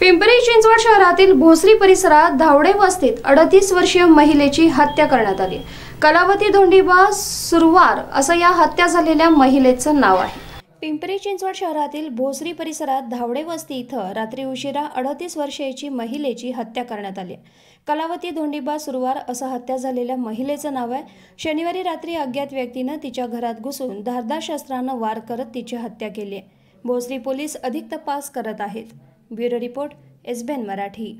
पिंपरी चिंचवड शहरातील भोसरी परिसरात धावडे वस्तीत अडतीस वर्षीय महिलेची हत्या करण्यात आली कलावती धोंडीबा सुरवार असं या हत्या झालेल्या महिलेचं नाव आहे पिंपरी चिंचवड शहरातील भोसरी परिसरात धावडे वस्ती इथं रात्री उशिरा अडतीस वर्षाची महिलेची हत्या करण्यात आली कलावती धोंडीबा सुरवार असं हत्या झालेल्या महिलेचं नाव आहे शनिवारी रात्री अज्ञात व्यक्तीनं तिच्या घरात घुसून धारदार शस्त्रानं वार करत तिची हत्या केली आहे भोसरी पोलीस अधिक तपास करत आहेत ब्यूरो रिपोर्ट एसबेन मराठी